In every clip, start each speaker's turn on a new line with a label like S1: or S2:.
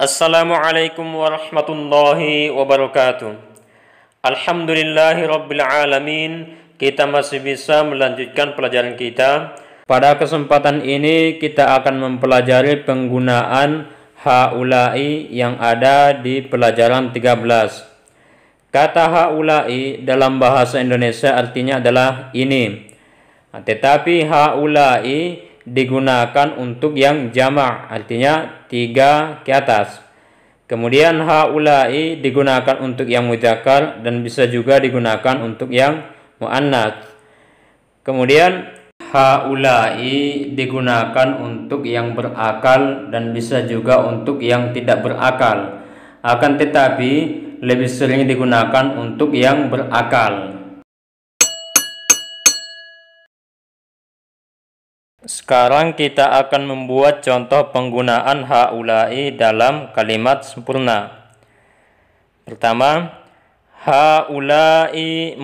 S1: Assalamualaikum warahmatullahi wabarakatuh. Alhamdulillahi rabbil alamin. Kita masih bisa melanjutkan pelajaran kita. Pada kesempatan ini kita akan mempelajari penggunaan haulai yang ada di pelajaran 13. Kata haulai dalam bahasa Indonesia artinya adalah ini. Tetapi haulai digunakan untuk yang jamak artinya tiga ke atas kemudian haulai digunakan untuk yang muzakkar dan bisa juga digunakan untuk yang muannats kemudian haulai digunakan untuk yang berakal dan bisa juga untuk yang tidak berakal akan tetapi lebih sering digunakan untuk yang berakal Sekarang kita akan membuat contoh penggunaan haulai dalam kalimat sempurna. Pertama, haulai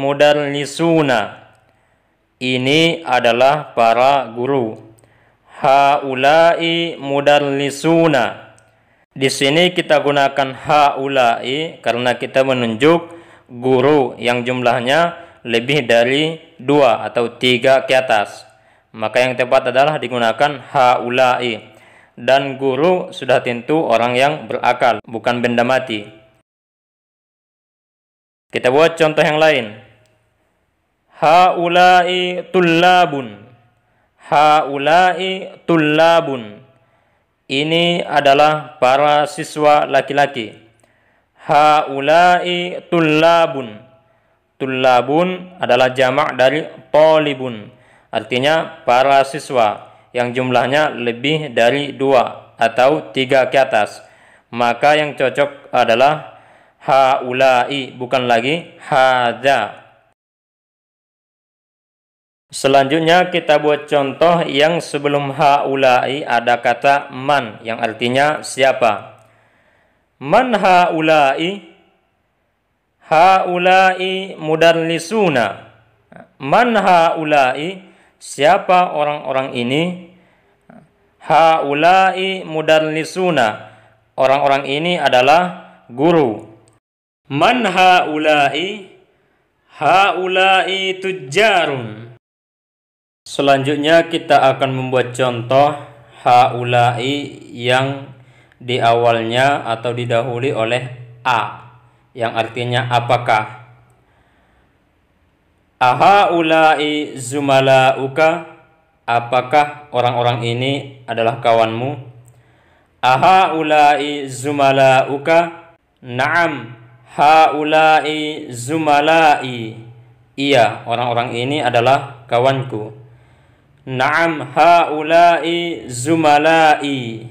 S1: nisuna. Ini adalah para guru. Haulai nisuna. Di sini kita gunakan haulai karena kita menunjuk guru yang jumlahnya lebih dari dua atau tiga ke atas. Maka yang tepat adalah digunakan haulai. Dan guru sudah tentu orang yang berakal, bukan benda mati. Kita buat contoh yang lain. Haulai tullabun. Haulai tullabun. Ini adalah para siswa laki-laki. Haulai tullabun. Tullabun adalah jamak dari polibun. Artinya para siswa yang jumlahnya lebih dari dua atau tiga ke atas. Maka yang cocok adalah haulai bukan lagi hadza. Selanjutnya kita buat contoh yang sebelum haulai ada kata man yang artinya siapa. Man haulai haulai mudarlisuna. Man haulai Siapa orang-orang ini? Haulai mudarrisuna. Orang-orang ini adalah guru. Man haulai? Haulai tujjarun. Selanjutnya kita akan membuat contoh haulai yang di awalnya atau didahului oleh a yang artinya apakah Aha zumala zumalauka Apakah orang-orang ini adalah kawanmu? Aha Ahaulai zumalauka Naam ulai zumalai Iya, orang-orang ini adalah kawanku Naam ulai zumalai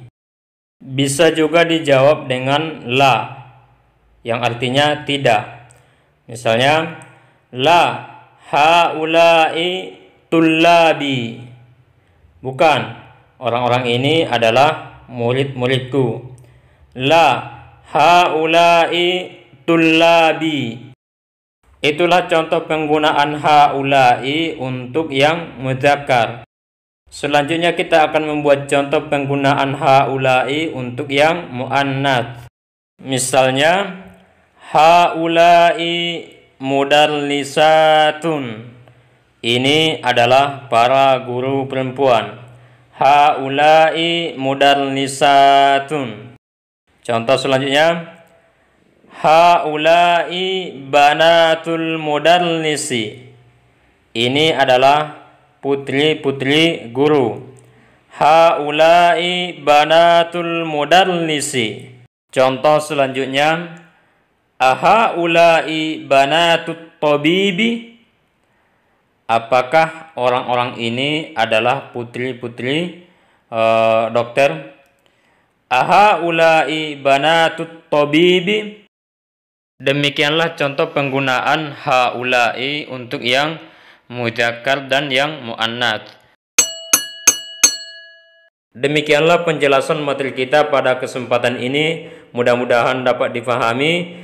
S1: Bisa juga dijawab dengan la Yang artinya tidak Misalnya La haula'i tullabi. Bukan. Orang-orang ini adalah murid-muridku. La haula'i tullabi. Itulah contoh penggunaan haula'i untuk yang muzakkar. Selanjutnya kita akan membuat contoh penggunaan haula'i untuk yang muannats. Misalnya haula'i mudallisatun. Ini adalah para guru perempuan. Haulai mudallisatun. Contoh selanjutnya Haulai banatul mudallisi. Ini adalah putri-putri guru. Haulai banatul mudallisi. Contoh selanjutnya Ahaulai banatut tabibi Apakah orang-orang ini adalah putri-putri uh, dokter? Ahaulai banatut tabibi Demikianlah contoh penggunaan haulai untuk yang mujakar dan yang mu'annat. Demikianlah penjelasan materi kita pada kesempatan ini. Mudah-mudahan dapat difahami.